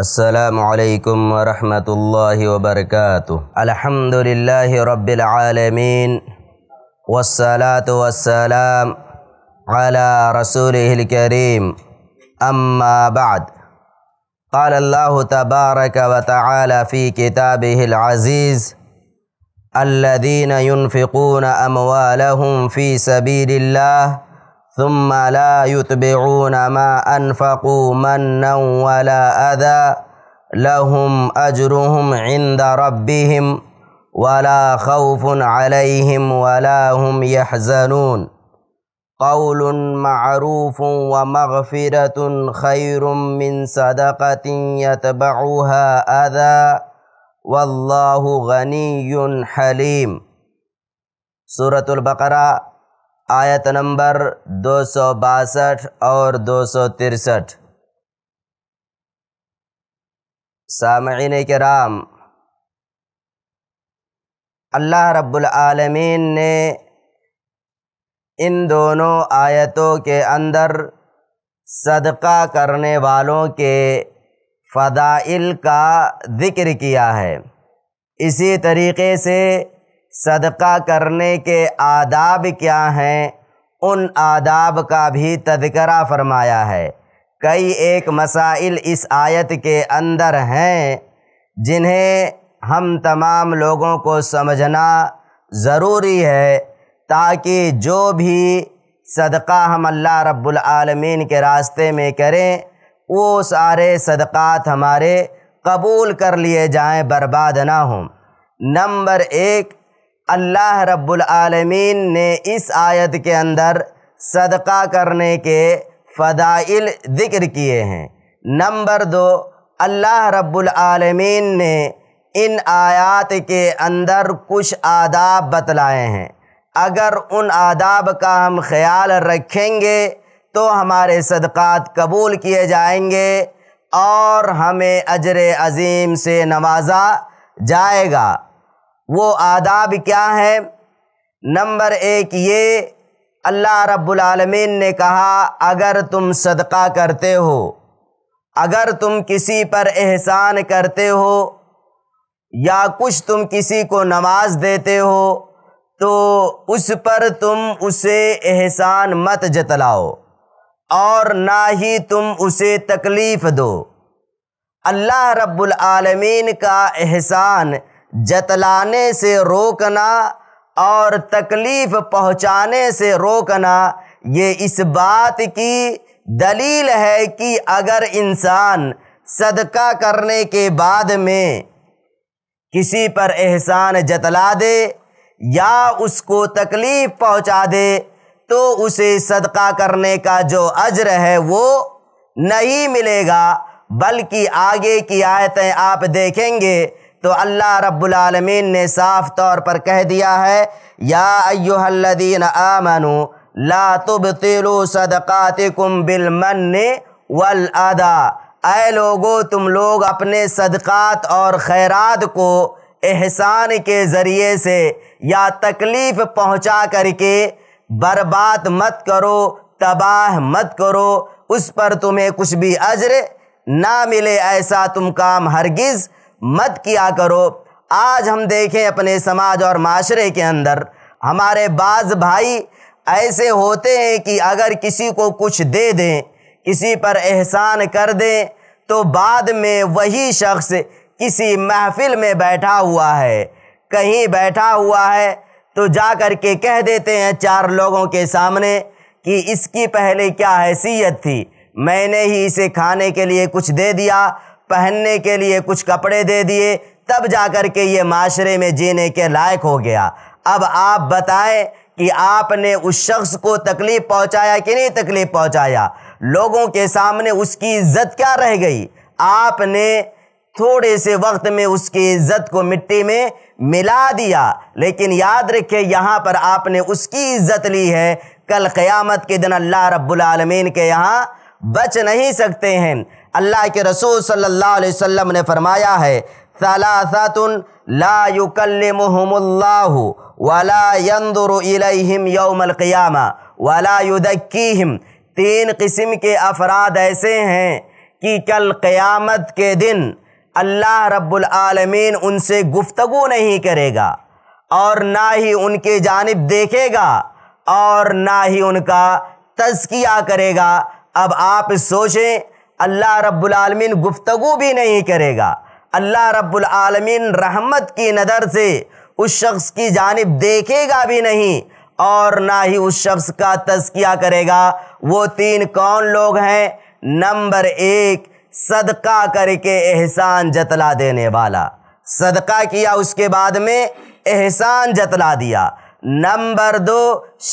السلام عليكم ورحمة الله وبركاته الحمد لله رب العالمين والصلاة والسلام على رسوله الكريم أما بعد قال الله تبارك وتعالى في كتابه العزيز الذين ينفقون أموالهم في سبيل الله ثم لا يتبعون ما أنفقوا منا ولا أذى لهم أجرهم عند ربهم ولا خوف عليهم ولا هم يحزنون قول معروف ومغفرة خير من صدقة يتبعها أذى والله غني حليم سورة البقرة آیت نمبر دو سو باسٹھ اور دو سو ترسٹھ سامعین کرام اللہ رب العالمین نے ان دونوں آیتوں کے اندر صدقہ کرنے والوں کے فدائل کا ذکر کیا ہے اسی طریقے سے صدقہ کرنے کے آداب کیا ہیں ان آداب کا بھی تذکرہ فرمایا ہے کئی ایک مسائل اس آیت کے اندر ہیں جنہیں ہم تمام لوگوں کو سمجھنا ضروری ہے تاکہ جو بھی صدقہ ہم اللہ رب العالمین کے راستے میں کریں وہ سارے صدقات ہمارے قبول کر لیے جائیں برباد نہ ہوں نمبر ایک اللہ رب العالمین نے اس آیت کے اندر صدقہ کرنے کے فدائل ذکر کیے ہیں نمبر دو اللہ رب العالمین نے ان آیات کے اندر کچھ آداب بتلائے ہیں اگر ان آداب کا ہم خیال رکھیں گے تو ہمارے صدقات قبول کیے جائیں گے اور ہمیں اجر عظیم سے نوازا جائے گا وہ آداب کیا ہے نمبر ایک یہ اللہ رب العالمین نے کہا اگر تم صدقہ کرتے ہو اگر تم کسی پر احسان کرتے ہو یا کچھ تم کسی کو نماز دیتے ہو تو اس پر تم اسے احسان مت جتلاؤ اور نہ ہی تم اسے تکلیف دو اللہ رب العالمین کا احسان جتلانے سے روکنا اور تکلیف پہنچانے سے روکنا یہ اس بات کی دلیل ہے کہ اگر انسان صدقہ کرنے کے بعد میں کسی پر احسان جتلا دے یا اس کو تکلیف پہنچا دے تو اسے صدقہ کرنے کا جو عجر ہے وہ نہیں ملے گا بلکہ آگے کی آیتیں آپ دیکھیں گے تو اللہ رب العالمین نے صاف طور پر کہہ دیا ہے یا ایوہ الذین آمنوا لا تبطلوا صدقاتکم بالمن والعدا اے لوگو تم لوگ اپنے صدقات اور خیرات کو احسان کے ذریعے سے یا تکلیف پہنچا کر کے برباد مت کرو تباہ مت کرو اس پر تمہیں کچھ بھی عجر نہ ملے ایسا تم کام ہرگز مت کیا کرو آج ہم دیکھیں اپنے سماج اور معاشرے کے اندر ہمارے بعض بھائی ایسے ہوتے ہیں کہ اگر کسی کو کچھ دے دیں کسی پر احسان کر دیں تو بعد میں وہی شخص کسی محفل میں بیٹھا ہوا ہے کہیں بیٹھا ہوا ہے تو جا کر کے کہہ دیتے ہیں چار لوگوں کے سامنے کہ اس کی پہلے کیا حیثیت تھی میں نے ہی اسے کھانے کے لیے کچھ دے دیا پہننے کے لیے کچھ کپڑے دے دیے تب جا کر کے یہ معاشرے میں جینے کے لائق ہو گیا اب آپ بتائیں کہ آپ نے اس شخص کو تکلیف پہنچایا کہ نہیں تکلیف پہنچایا لوگوں کے سامنے اس کی عزت کیا رہ گئی آپ نے تھوڑے سے وقت میں اس کی عزت کو مٹی میں ملا دیا لیکن یاد رکھے یہاں پر آپ نے اس کی عزت لی ہے کل قیامت کے دن اللہ رب العالمین کے یہاں بچ نہیں سکتے ہیں اللہ کے رسول صلی اللہ علیہ وسلم نے فرمایا ہے ثلاثت لا ولا محم اللہ یوم القیامہ ولادیم تین قسم کے افراد ایسے ہیں کہ کل قیامت کے دن اللہ رب العالمین ان سے گفتگو نہیں کرے گا اور نہ ہی ان کی جانب دیکھے گا اور نہ ہی ان کا تزکیہ کرے گا اب آپ سوچیں اللہ رب العالمین گفتگو بھی نہیں کرے گا اللہ رب العالمین رحمت کی نظر سے اس شخص کی جانب دیکھے گا بھی نہیں اور نہ ہی اس شخص کا تذکیہ کرے گا وہ تین کون لوگ ہیں نمبر ایک صدقہ کر کے احسان جتلا دینے والا صدقہ کیا اس کے بعد میں احسان جتلا دیا نمبر دو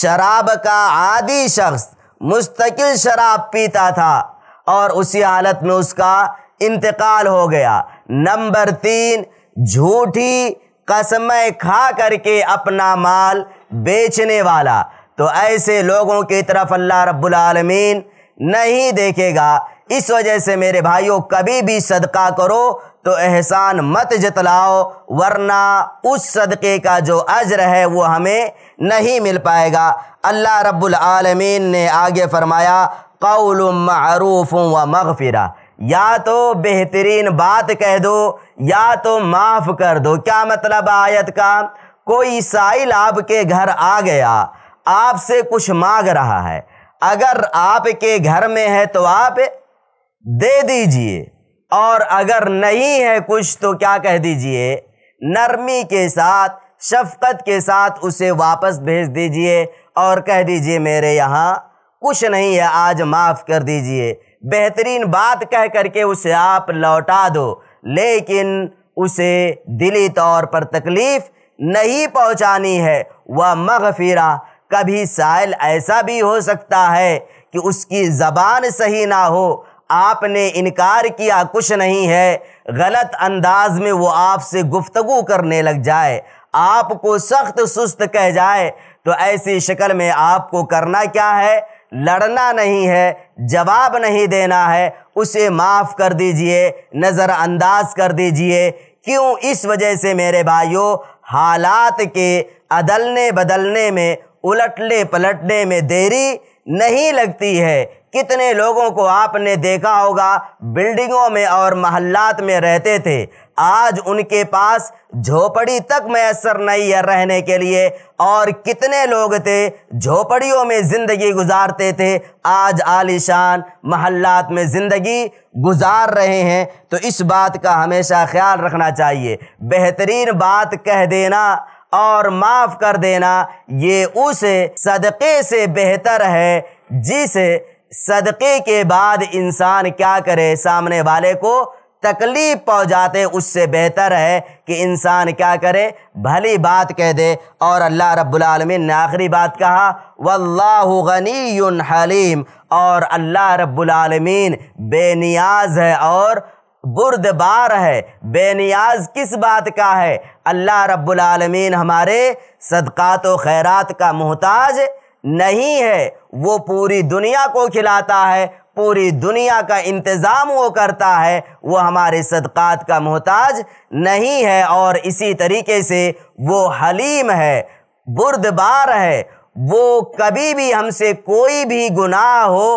شراب کا عادی شخص مستقل شراب پیتا تھا اور اسی حالت میں اس کا انتقال ہو گیا نمبر تین جھوٹی قسمیں کھا کر کے اپنا مال بیچنے والا تو ایسے لوگوں کی طرف اللہ رب العالمین نہیں دیکھے گا اس وجہ سے میرے بھائیوں کبھی بھی صدقہ کرو تو احسان مت جتلاؤ ورنہ اس صدقے کا جو اجر ہے وہ ہمیں نہیں مل پائے گا اللہ رب العالمین نے آگے فرمایا قول معروف و مغفرہ یا تو بہترین بات کہہ دو یا تو معاف کر دو کیا مطلب آیت کا کوئی سائل آپ کے گھر آ گیا آپ سے کچھ مانگ رہا ہے اگر آپ کے گھر میں ہے تو آپ دے دیجئے اور اگر نہیں ہے کچھ تو کیا کہہ دیجئے نرمی کے ساتھ شفقت کے ساتھ اسے واپس بھیج دیجئے اور کہہ دیجئے میرے یہاں کچھ نہیں ہے آج معاف کر دیجئے بہترین بات کہہ کر کے اسے آپ لوٹا دو لیکن اسے دلی طور پر تکلیف نہیں پہنچانی ہے وہ کبھی سائل ایسا بھی ہو سکتا ہے کہ اس کی زبان صحیح نہ ہو آپ نے انکار کیا کچھ نہیں ہے غلط انداز میں وہ آپ سے گفتگو کرنے لگ جائے آپ کو سخت سست کہہ جائے تو ایسی شکل میں آپ کو کرنا کیا ہے لڑنا نہیں ہے جواب نہیں دینا ہے اسے معاف کر دیجئے نظر انداز کر دیجئے کیوں اس وجہ سے میرے بھائیوں حالات کے عدلنے بدلنے میں الٹنے پلٹنے میں دیری نہیں لگتی ہے کتنے لوگوں کو آپ نے دیکھا ہوگا بلڈنگوں میں اور محلات میں رہتے تھے آج ان کے پاس جھوپڑی تک میسر نہیں ہے رہنے کے لیے اور کتنے لوگ تھے جھوپڑیوں میں زندگی گزارتے تھے آج عالیشان محلات میں زندگی گزار رہے ہیں تو اس بات کا ہمیشہ خیال رکھنا چاہیے بہترین بات کہہ دینا اور معاف کر دینا یہ اس صدقے سے بہتر ہے جس صدقے کے بعد انسان کیا کرے سامنے والے کو تکلیف پہنچاتے اس سے بہتر ہے کہ انسان کیا کرے بھلی بات کہہ دے اور اللہ رب العالمین نے آخری بات کہا واللہ غنی حلیم اور اللہ رب العالمین بے نیاز ہے اور برد بار ہے بے نیاز کس بات کا ہے اللہ رب العالمین ہمارے صدقات و خیرات کا محتاج نہیں ہے وہ پوری دنیا کو کھلاتا ہے پوری دنیا کا انتظام وہ کرتا ہے وہ ہمارے صدقات کا محتاج نہیں ہے اور اسی طریقے سے وہ حلیم ہے بردبار ہے وہ کبھی بھی ہم سے کوئی بھی گناہ ہو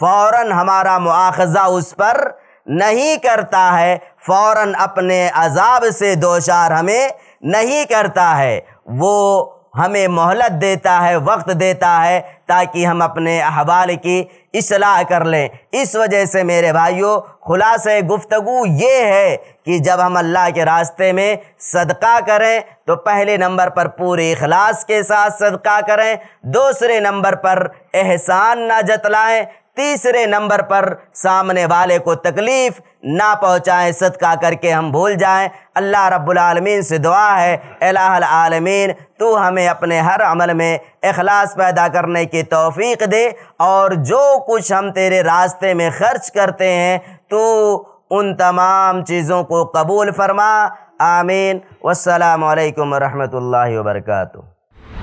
فوراً ہمارا مواخذہ اس پر نہیں کرتا ہے فوراً اپنے عذاب سے دوشار ہمیں نہیں کرتا ہے وہ ہمیں مہلت دیتا ہے وقت دیتا ہے تاکہ ہم اپنے احوال کی اصلاح کر لیں اس وجہ سے میرے بھائیوں خلاصہ گفتگو یہ ہے کہ جب ہم اللہ کے راستے میں صدقہ کریں تو پہلے نمبر پر پورے اخلاص کے ساتھ صدقہ کریں دوسرے نمبر پر احسان نہ جتلائیں تیسرے نمبر پر سامنے والے کو تکلیف نہ پہنچائیں صدقہ کر کے ہم بھول جائیں اللہ رب العالمین سے دعا ہے الہ العالمین تو ہمیں اپنے ہر عمل میں اخلاص پیدا کرنے کی توفیق دے اور جو کچھ ہم تیرے راستے میں خرچ کرتے ہیں تو ان تمام چیزوں کو قبول فرما آمین والسلام علیکم ورحمۃ اللہ وبرکاتہ